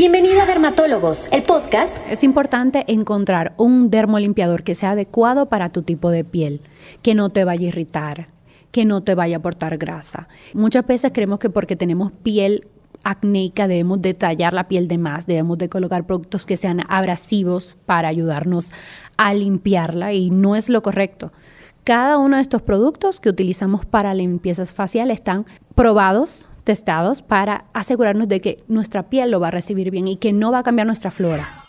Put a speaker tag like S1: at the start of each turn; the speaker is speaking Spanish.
S1: Bienvenido a Dermatólogos, el podcast. Es importante encontrar un dermolimpiador que sea adecuado para tu tipo de piel, que no te vaya a irritar, que no te vaya a aportar grasa. Muchas veces creemos que porque tenemos piel acnéica debemos detallar la piel de más, debemos de colocar productos que sean abrasivos para ayudarnos a limpiarla y no es lo correcto. Cada uno de estos productos que utilizamos para limpieza facial están probados estados para asegurarnos de que nuestra piel lo va a recibir bien y que no va a cambiar nuestra flora.